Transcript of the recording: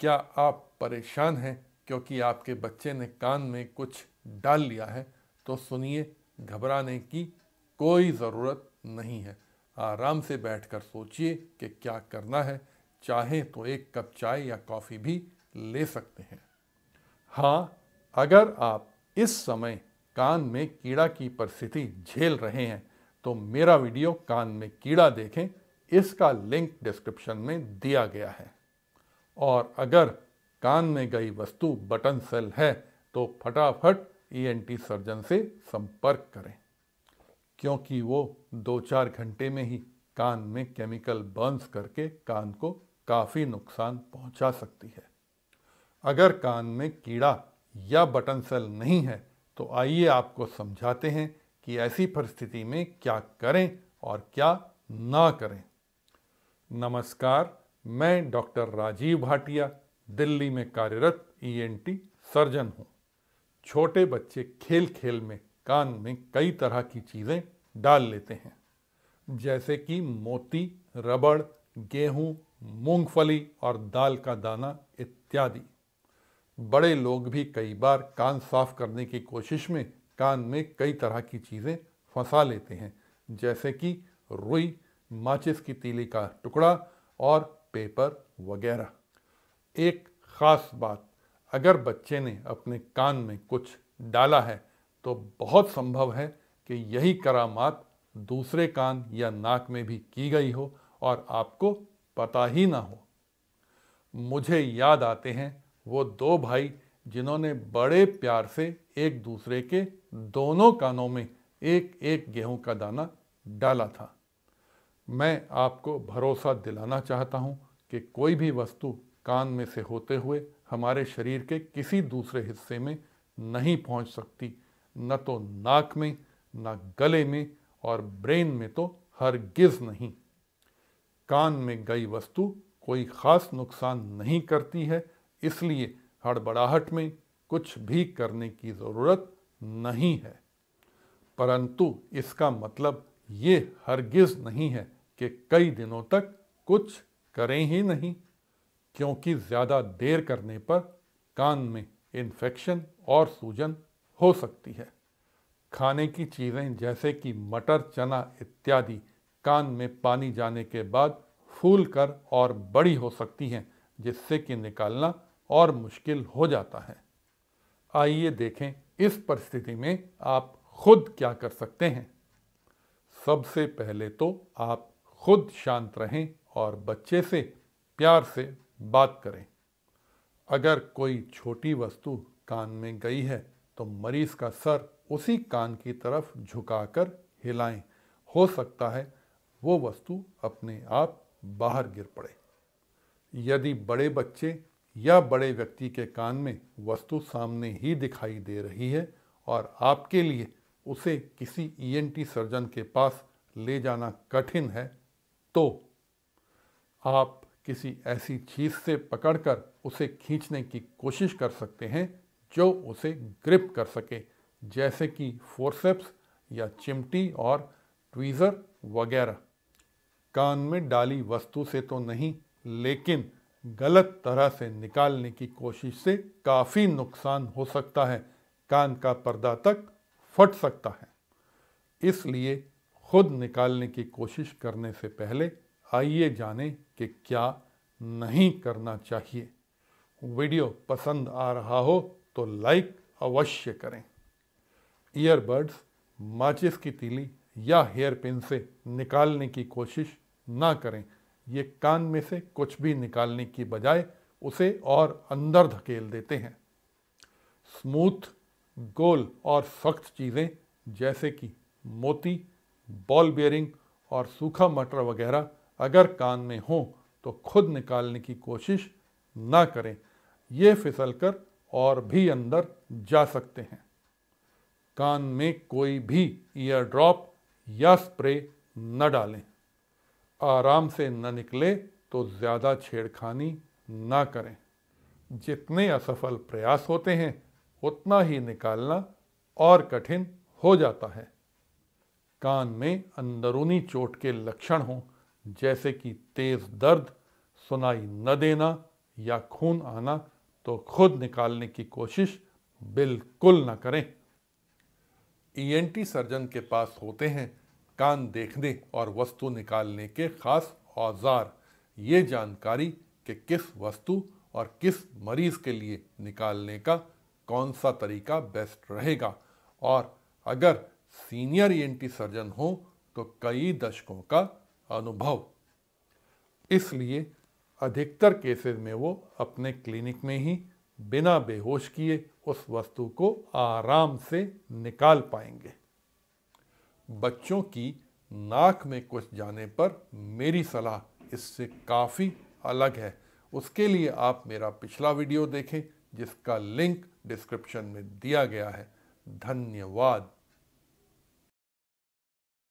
क्या आप परेशान हैं क्योंकि आपके बच्चे ने कान में कुछ डाल लिया है तो सुनिए घबराने की कोई ज़रूरत नहीं है आराम से बैठकर सोचिए कि क्या करना है चाहे तो एक कप चाय या कॉफ़ी भी ले सकते हैं हाँ अगर आप इस समय कान में कीड़ा की परिस्थिति झेल रहे हैं तो मेरा वीडियो कान में कीड़ा देखें इसका लिंक डिस्क्रिप्शन में दिया गया है और अगर कान में गई वस्तु बटन सेल है तो फटाफट ई e सर्जन से संपर्क करें क्योंकि वो दो चार घंटे में ही कान में केमिकल बर्न्स करके कान को काफ़ी नुकसान पहुंचा सकती है अगर कान में कीड़ा या बटन सेल नहीं है तो आइए आपको समझाते हैं कि ऐसी परिस्थिति में क्या करें और क्या ना करें नमस्कार मैं डॉक्टर राजीव भाटिया दिल्ली में कार्यरत ईएनटी e सर्जन हूँ छोटे बच्चे खेल खेल में कान में कई तरह की चीज़ें डाल लेते हैं जैसे कि मोती रबड़ गेहूं, मूंगफली और दाल का दाना इत्यादि बड़े लोग भी कई बार कान साफ करने की कोशिश में कान में कई तरह की चीज़ें फंसा लेते हैं जैसे कि रुई माचिस की तीली का टुकड़ा और पेपर वगैरह एक ख़ास बात अगर बच्चे ने अपने कान में कुछ डाला है तो बहुत संभव है कि यही करामात दूसरे कान या नाक में भी की गई हो और आपको पता ही ना हो मुझे याद आते हैं वो दो भाई जिन्होंने बड़े प्यार से एक दूसरे के दोनों कानों में एक एक गेहूं का दाना डाला था मैं आपको भरोसा दिलाना चाहता हूँ कि कोई भी वस्तु कान में से होते हुए हमारे शरीर के किसी दूसरे हिस्से में नहीं पहुँच सकती न तो नाक में न गले में और ब्रेन में तो हरगिज़ नहीं कान में गई वस्तु कोई ख़ास नुकसान नहीं करती है इसलिए हड़बड़ाहट में कुछ भी करने की ज़रूरत नहीं है परंतु इसका मतलब ये हरगिज़ नहीं है कि कई दिनों तक कुछ करें ही नहीं क्योंकि ज़्यादा देर करने पर कान में इन्फेक्शन और सूजन हो सकती है खाने की चीज़ें जैसे कि मटर चना इत्यादि कान में पानी जाने के बाद फूल कर और बड़ी हो सकती हैं जिससे कि निकालना और मुश्किल हो जाता है आइए देखें इस परिस्थिति में आप खुद क्या कर सकते हैं सबसे पहले तो आप खुद शांत रहें और बच्चे से प्यार से बात करें अगर कोई छोटी वस्तु कान में गई है तो मरीज का सर उसी कान की तरफ झुकाकर हिलाएं हो सकता है वो वस्तु अपने आप बाहर गिर पड़े यदि बड़े बच्चे या बड़े व्यक्ति के कान में वस्तु सामने ही दिखाई दे रही है और आपके लिए उसे किसी ईएनटी e सर्जन के पास ले जाना कठिन है तो आप किसी ऐसी चीज़ से पकड़कर उसे खींचने की कोशिश कर सकते हैं जो उसे ग्रिप कर सके जैसे कि फोर्सेप्स या चिमटी और ट्वीज़र वगैरह कान में डाली वस्तु से तो नहीं लेकिन गलत तरह से निकालने की कोशिश से काफ़ी नुकसान हो सकता है कान का पर्दा तक फट सकता है इसलिए खुद निकालने की कोशिश करने से पहले आइए जाने कि क्या नहीं करना चाहिए वीडियो पसंद आ रहा हो तो लाइक अवश्य करें ईयरबड्स माचिस की तीली या हेयर पिन से निकालने की कोशिश ना करें ये कान में से कुछ भी निकालने की बजाय उसे और अंदर धकेल देते हैं स्मूथ गोल और सख्त चीज़ें जैसे कि मोती बॉल बियरिंग और सूखा मटर वगैरह अगर कान में हो तो खुद निकालने की कोशिश ना करें ये कर और भी अंदर जा सकते हैं कान में कोई भी ईयर ड्रॉप या स्प्रे न डालें आराम से न निकले तो ज़्यादा छेड़खानी ना करें जितने असफल प्रयास होते हैं उतना ही निकालना और कठिन हो जाता है कान में अंदरूनी चोट के लक्षण हों जैसे कि तेज दर्द सुनाई न देना या खून आना तो खुद निकालने की कोशिश बिल्कुल न करें ईएनटी e सर्जन के पास होते हैं कान देखने और वस्तु निकालने के खास औजार ये जानकारी कि किस वस्तु और किस मरीज के लिए निकालने का कौन सा तरीका बेस्ट रहेगा और अगर सीनियर ईएनटी e सर्जन हो तो कई दशकों का अनुभव इसलिए अधिकतर केसेस में वो अपने क्लिनिक में ही बिना बेहोश किए उस वस्तु को आराम से निकाल पाएंगे बच्चों की नाक में कुछ जाने पर मेरी सलाह इससे काफ़ी अलग है उसके लिए आप मेरा पिछला वीडियो देखें जिसका लिंक डिस्क्रिप्शन में दिया गया है धन्यवाद